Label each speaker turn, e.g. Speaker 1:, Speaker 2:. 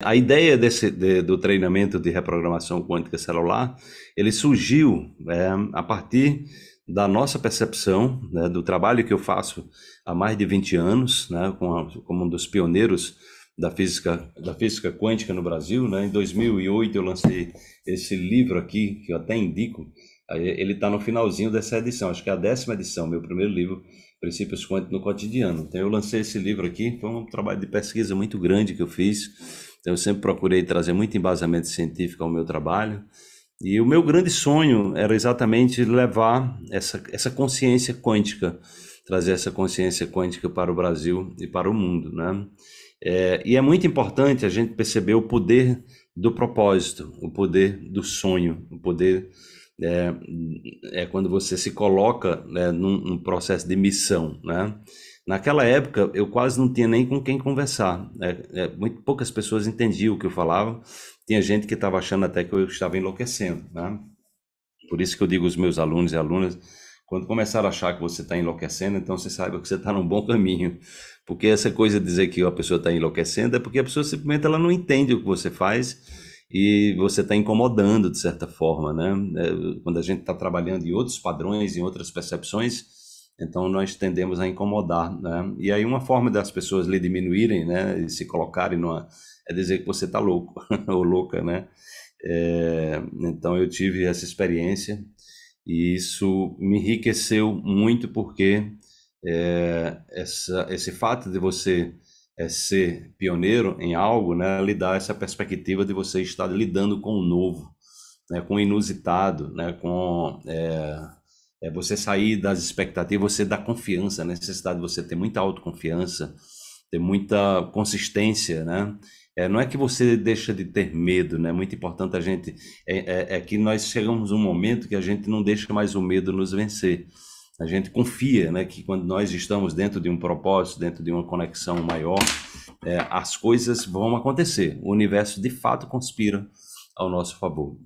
Speaker 1: A ideia desse, de, do treinamento de reprogramação quântica celular, ele surgiu é, a partir da nossa percepção, né, do trabalho que eu faço há mais de 20 anos, né, como um dos pioneiros da física, da física quântica no Brasil. Né, em 2008 eu lancei esse livro aqui, que eu até indico, ele está no finalzinho dessa edição, acho que é a décima edição, meu primeiro livro, Princípios Quânticos no Cotidiano. Então, eu lancei esse livro aqui, foi um trabalho de pesquisa muito grande que eu fiz. Então, eu sempre procurei trazer muito embasamento científico ao meu trabalho. E o meu grande sonho era exatamente levar essa, essa consciência quântica, trazer essa consciência quântica para o Brasil e para o mundo, né? É, e é muito importante a gente perceber o poder do propósito, o poder do sonho, o poder é, é quando você se coloca né, num, num, processo de missão, né? Naquela época eu quase não tinha nem com quem conversar, né? é, muito poucas pessoas entendiam o que eu falava, tinha gente que estava achando até que eu estava enlouquecendo, né? Por isso que eu digo aos meus alunos e alunas, quando começar a achar que você está enlouquecendo, então você saiba que você está num bom caminho. Porque essa coisa de dizer que a pessoa está enlouquecendo é porque a pessoa simplesmente ela não entende o que você faz e você está incomodando de certa forma, né? É, quando a gente está trabalhando em outros padrões, em outras percepções, então nós tendemos a incomodar, né? E aí uma forma das pessoas lhe diminuírem, né, e se colocarem numa é dizer que você está louco ou louca, né? É, então eu tive essa experiência e isso me enriqueceu muito porque é, essa, esse fato de você é ser pioneiro em algo, né, lhe dá essa perspectiva de você estar lidando com o novo, né, com o inusitado, né, com é, é você sair das expectativas, você dar confiança, né, necessidade de você ter muita autoconfiança, ter muita consistência, né? É, não é que você deixa de ter medo, né? Muito importante a gente é, é, é que nós chegamos um momento que a gente não deixa mais o medo nos vencer. A gente confia né, que quando nós estamos dentro de um propósito, dentro de uma conexão maior, é, as coisas vão acontecer. O universo de fato conspira ao nosso favor.